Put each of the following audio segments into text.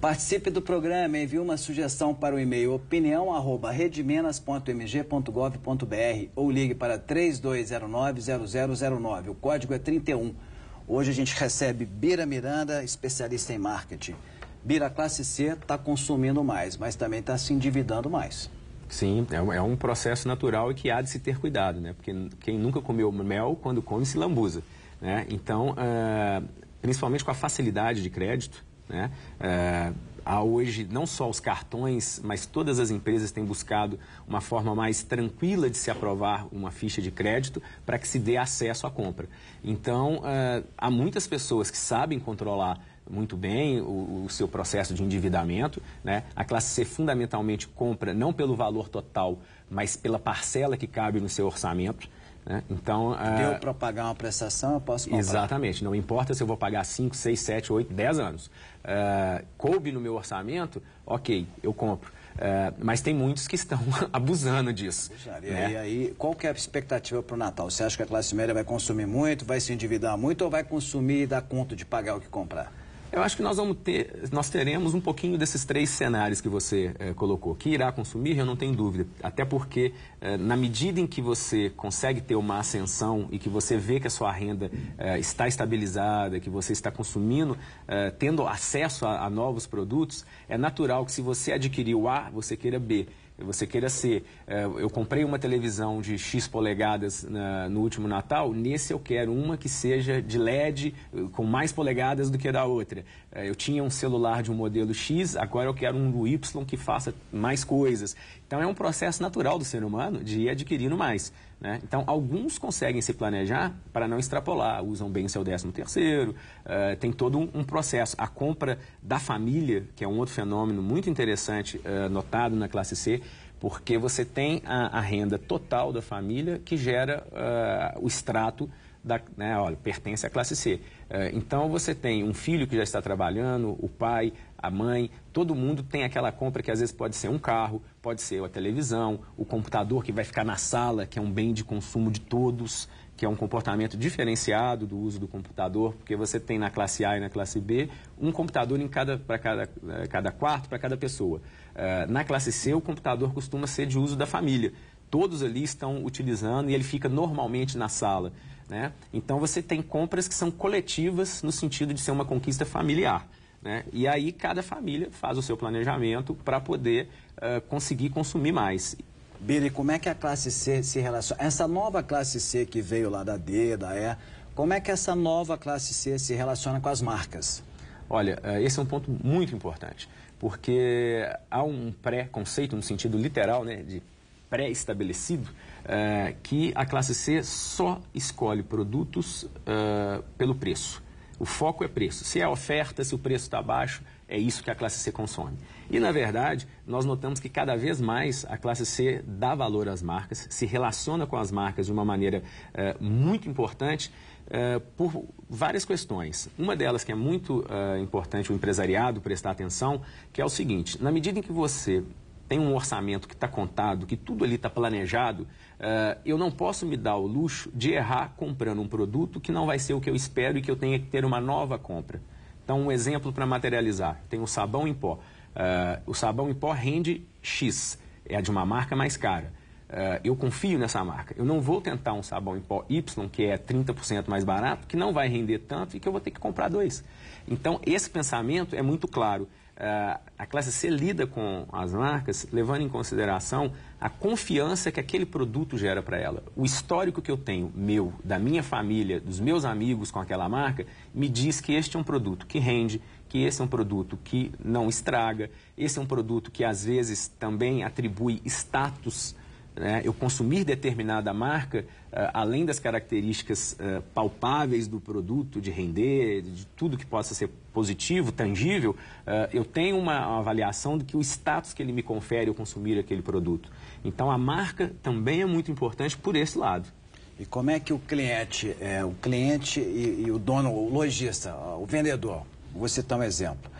Participe do programa, e envie uma sugestão para o e-mail opinião.redmenas.mg.gov.br ou ligue para 32090009. O código é 31. Hoje a gente recebe Bira Miranda, especialista em marketing. Bira, classe C está consumindo mais, mas também está se endividando mais. Sim, é, é um, processo natural e que há de se ter cuidado, né? Porque quem nunca comeu mel, quando come, se lambuza. Né? Então, uh, principalmente com a facilidade de crédito, né? É, há hoje, não só os cartões, mas todas as empresas têm buscado uma forma mais tranquila de se aprovar uma ficha de crédito para que se dê acesso à compra. Então, é, há muitas pessoas que sabem controlar muito bem o, o, seu processo de endividamento. Né? A classe C fundamentalmente compra não pelo valor total, mas pela parcela que cabe no seu orçamento. Né? Então, deu é, para pagar uma prestação, eu posso comprar. Exatamente. Não importa se eu vou pagar 5, 6, 7, 8, 10 anos. Uh, coube no meu orçamento, ok, eu compro. Uh, mas tem muitos que estão abusando disso. Puxa, né? e, né? aí, aí, qual que é a expectativa para o Natal? Você acha que a classe média vai consumir muito, vai se endividar muito ou vai consumir e dar conta de pagar o que comprar? Eu acho que nós vamos ter, nós teremos um pouquinho desses três cenários que você eh, colocou. Que irá consumir, eu não tenho dúvida. Até porque, eh, na medida em que você consegue ter uma ascensão e que você vê que a sua renda eh, está estabilizada, que você está consumindo, eh, tendo acesso a, a novos produtos, é natural que se você o A, você queira B você queira ser, é, eu comprei uma televisão de X polegadas né, no último Natal, nesse eu quero uma que seja de LED com mais polegadas do que a da outra. É, eu tinha um celular de um modelo X, agora eu quero um do Y que faça mais coisas. Então é um processo natural do ser humano de ir adquirindo mais. Né? Então, alguns conseguem se planejar para não extrapolar, usam bem o seu 13 terceiro, uh, tem todo um, um, processo. A compra da família, que é um outro fenômeno muito interessante uh, notado na classe C, porque você tem a, a renda total da família que gera uh, o extrato da, né, olha, pertence à classe C. Eh, então você tem um filho que já está trabalhando, o pai, a mãe, todo mundo tem aquela compra que às vezes pode ser um carro, pode ser a televisão, o computador que vai ficar na sala, que é um bem de consumo de todos, que é um comportamento diferenciado do uso do computador, porque você tem na classe A e na classe B um computador em cada para cada, eh, cada quarto para cada pessoa. Eh, na classe C o computador costuma ser de uso da família. Todos ali estão utilizando e ele fica normalmente na sala. Né? Então você tem compras que são coletivas no sentido de ser uma conquista familiar. Né? E aí cada família faz o seu planejamento para poder uh, conseguir consumir mais. Biri, como é que a classe C se relaciona? Essa nova classe C que veio lá da D, da E, como é que essa nova classe C se relaciona com as marcas? Olha, esse é um ponto muito importante, porque há um pré-conceito no sentido literal, né, de pré-estabelecido eh, que a classe C só escolhe produtos eh, pelo preço. O foco é preço. Se é oferta, se o preço está baixo, é isso que a classe C consome. E, na verdade, nós notamos que cada vez mais a classe C dá valor às marcas, se relaciona com as marcas de uma maneira eh, muito importante uh, por várias questões. Uma delas que é muito uh, importante o empresariado prestar atenção, que é o seguinte, na medida em que você tem um orçamento que está contado, que tudo ali está planejado, uh, eu não posso me dar o luxo de errar comprando um produto que não vai ser o que eu espero e que eu tenha que ter uma nova compra. Então, um exemplo para materializar: tem o um sabão em pó. Uh, o sabão em pó rende X, é de uma marca mais cara. Uh, eu confio nessa marca. Eu não vou tentar um sabão em pó Y, que é 30% mais barato, que não vai render tanto e que eu vou ter que comprar dois. Então, esse pensamento é muito claro. Eh, a classe C lida com as marcas levando em consideração a confiança que aquele produto gera para ela. O histórico que eu tenho, meu, da minha família, dos meus amigos com aquela marca, me diz que este é um produto que rende, que esse é um produto que não estraga, esse é um produto que às vezes também atribui status né, eu consumir determinada marca, eh, além das características eh, palpáveis do produto, de render, de tudo que possa ser positivo, tangível, eh, eu tenho uma avaliação do que o status que ele me confere ao consumir aquele produto. Então a marca também é muito importante por esse lado. E como é que o cliente, é, o cliente e, e o dono, o lojista, o vendedor, vou citar um exemplo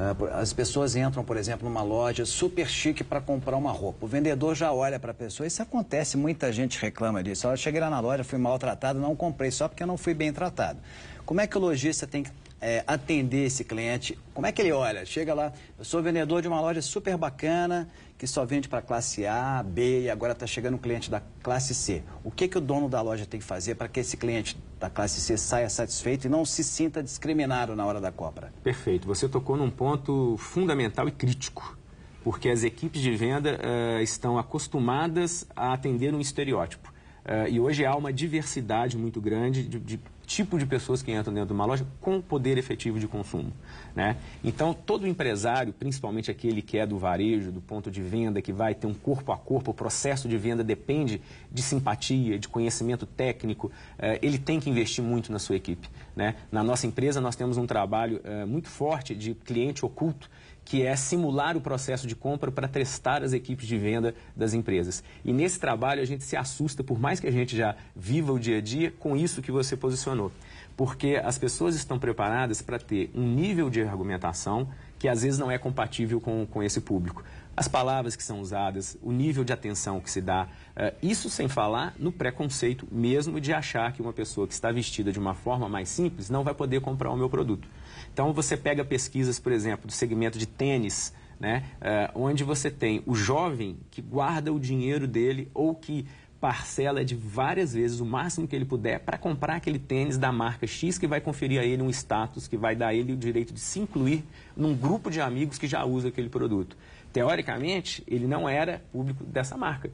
ah, as pessoas entram, por exemplo, numa loja super chique para comprar uma roupa. O vendedor já olha para a pessoa. Isso acontece, muita gente reclama disso. Eu cheguei lá na loja, fui maltratado, não comprei só porque eu não fui bem tratado. Como é que o lojista tem que é, atender esse cliente? Como é que ele olha? Chega lá, eu sou vendedor de uma loja super bacana que só vende para classe A, B e agora está chegando um cliente da classe C. O que, que o dono da loja tem que fazer para que esse cliente da classe C saia satisfeito e não se sinta discriminado na hora da compra? Perfeito. Você tocou num ponto fundamental e crítico, porque as equipes de venda uh, estão acostumadas a atender um estereótipo. Uh, e hoje há uma diversidade muito grande de, de tipo de pessoas que entram dentro de uma loja com poder efetivo de consumo. Né? Então, todo empresário, principalmente aquele que é do varejo, do ponto de venda, que vai ter um corpo a corpo, o processo de venda depende de simpatia, de conhecimento técnico, eh, ele tem que investir muito na sua equipe. Né? Na nossa empresa, nós temos um trabalho eh, muito forte de cliente oculto que é simular o processo de compra para testar as equipes de venda das empresas. E nesse trabalho a gente se assusta, por mais que a gente já viva o dia a dia, com isso que você posicionou. Porque as pessoas estão preparadas para ter um nível de argumentação que às vezes não é compatível com, com esse público as palavras que são usadas, o nível de atenção que se dá. Eh, isso sem falar no preconceito mesmo de achar que uma pessoa que está vestida de uma forma mais simples não vai poder comprar o meu produto. Então você pega pesquisas, por exemplo, do segmento de tênis, né, eh, onde você tem o jovem que guarda o dinheiro dele ou que parcela de várias vezes o máximo que ele puder para comprar aquele tênis da marca X que vai conferir a ele um status que vai dar a ele o direito de se incluir num grupo de amigos que já usa aquele produto. Teoricamente, ele não era público dessa marca.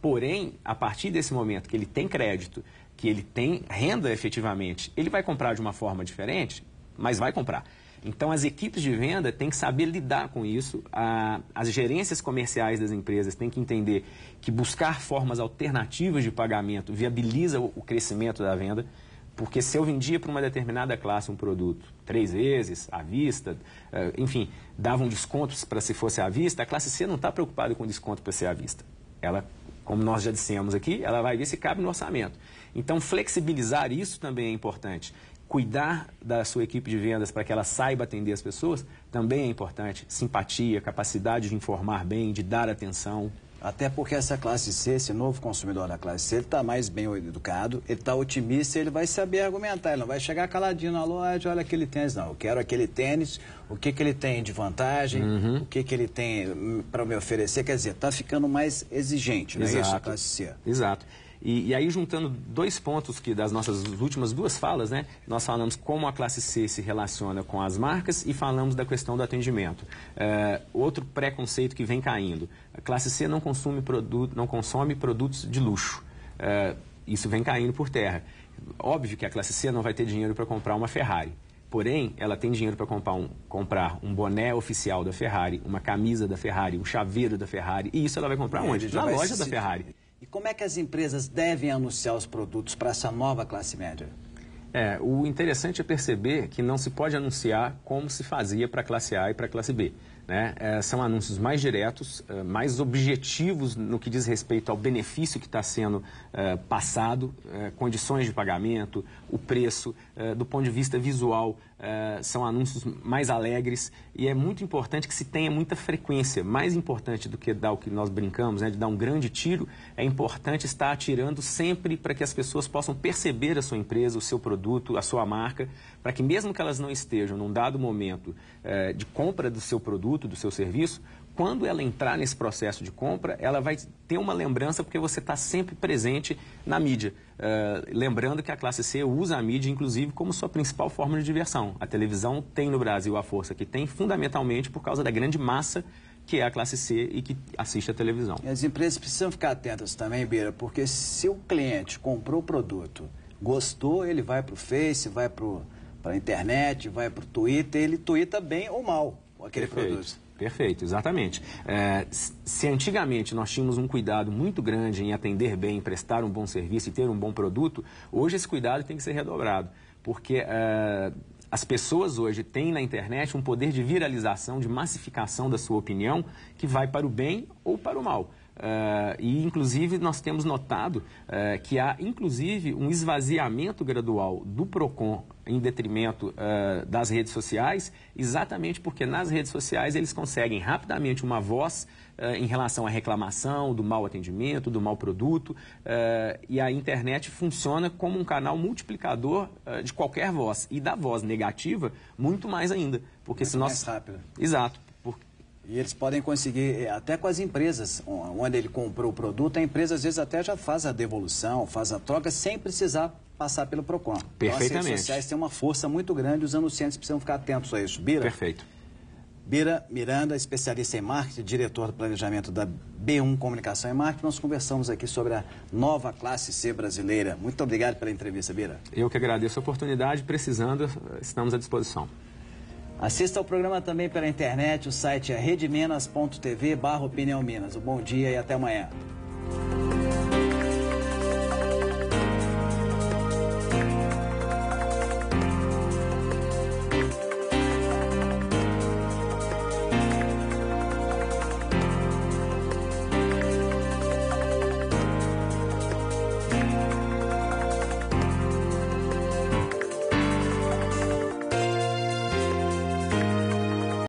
Porém, a partir desse momento que ele tem crédito, que ele tem renda efetivamente, ele vai comprar de uma forma diferente, mas vai comprar. Então, as equipes de venda têm que saber lidar com isso, a, as gerências comerciais das empresas têm que entender que buscar formas alternativas de pagamento viabiliza o, o crescimento da venda, porque se eu vendia para uma determinada classe um produto três vezes, à vista, eh, enfim, davam descontos para se fosse à vista, a classe C não está preocupada com desconto para ser à vista. Ela como nós já dissemos aqui, ela vai ver se cabe no orçamento. Então, flexibilizar isso também é importante cuidar da sua equipe de vendas para que ela saiba atender as pessoas também é importante. Simpatia, capacidade de informar bem, de dar atenção. Até porque essa classe C, esse novo consumidor da classe C, ele está mais bem educado, ele está otimista, ele vai saber argumentar, ele não vai chegar caladinho na loja, olha aquele tênis, não, eu quero aquele tênis, o que, que ele tem de vantagem, uhum. o que, que ele tem hum, para me oferecer, quer dizer, está ficando mais exigente, não é isso, a classe C? Exato. E, e, aí, juntando dois pontos que das nossas últimas duas falas, né, nós falamos como a classe C se relaciona com as marcas e falamos da questão do atendimento. É, outro preconceito que vem caindo: a classe C não consome, produto, não consome produtos de luxo. É, isso vem caindo por terra. Óbvio que a classe C não vai ter dinheiro para comprar uma Ferrari. Porém, ela tem dinheiro para comprar um, comprar um boné oficial da Ferrari, uma camisa da Ferrari, um chaveiro da Ferrari. E isso ela vai comprar onde? Na loja da Ferrari. E como é que as empresas devem anunciar os produtos para essa nova classe média? É, o interessante é perceber que não se pode anunciar como se fazia para a classe A e para a classe B. Né? É, são anúncios mais diretos, é, mais objetivos no que diz respeito ao benefício que está sendo é, passado, é, condições de pagamento, o preço, é, do ponto de vista visual, eh, são anúncios mais alegres e é muito importante que se tenha muita frequência. Mais importante do que dar o que nós brincamos, né, de dar um grande tiro, é importante estar atirando sempre para que as pessoas possam perceber a sua empresa, o seu produto, a sua marca, para que mesmo que elas não estejam num dado momento eh, de compra do seu produto, do seu serviço, quando ela entrar nesse processo de compra, ela vai ter uma lembrança porque você está sempre presente na mídia. Uh, lembrando que a classe C usa a mídia, inclusive, como sua principal forma de diversão. A televisão tem no Brasil a força que tem, fundamentalmente por causa da grande massa que é a classe C e que assiste a televisão. As empresas precisam ficar atentas também, Beira, porque se o cliente comprou o produto, gostou, ele vai para o Face, vai para a internet, vai para o Twitter, ele twitta bem ou mal aquele Perfeito. produto. Perfeito, exatamente. É, se antigamente nós tínhamos um cuidado muito grande em atender bem, prestar um bom serviço e ter um bom produto, hoje esse cuidado tem que ser redobrado, porque é, as pessoas hoje têm na internet um poder de viralização, de massificação da sua opinião, que vai para o bem ou para o mal. Uh, e, inclusive, nós temos notado uh, que há, inclusive, um esvaziamento gradual do PROCON em detrimento uh, das redes sociais, exatamente porque nas redes sociais eles conseguem rapidamente uma voz em relação à reclamação do mau atendimento, do mau produto, e a internet funciona como um canal multiplicador de qualquer voz, e da voz negativa, muito mais ainda. Porque muito se nós... mais rápido. Exato e eles podem conseguir, eh, até com as empresas, onde ele comprou o produto, a empresa às vezes até já faz a devolução, faz a troca, sem precisar passar pelo PROCON. Perfeitamente. Então, as redes sociais têm uma força muito grande, os anunciantes precisam ficar atentos a isso. Bira? Perfeito. Bira Miranda, especialista em marketing, diretor do planejamento da B1 Comunicação e Marketing. Nós conversamos aqui sobre a nova classe C brasileira. Muito obrigado pela entrevista, Bira. Eu que agradeço a oportunidade. Precisando, estamos à disposição. Assista ao programa também pela internet, o site é redemenas.tv barra Opinião Minas. Um bom dia e até amanhã.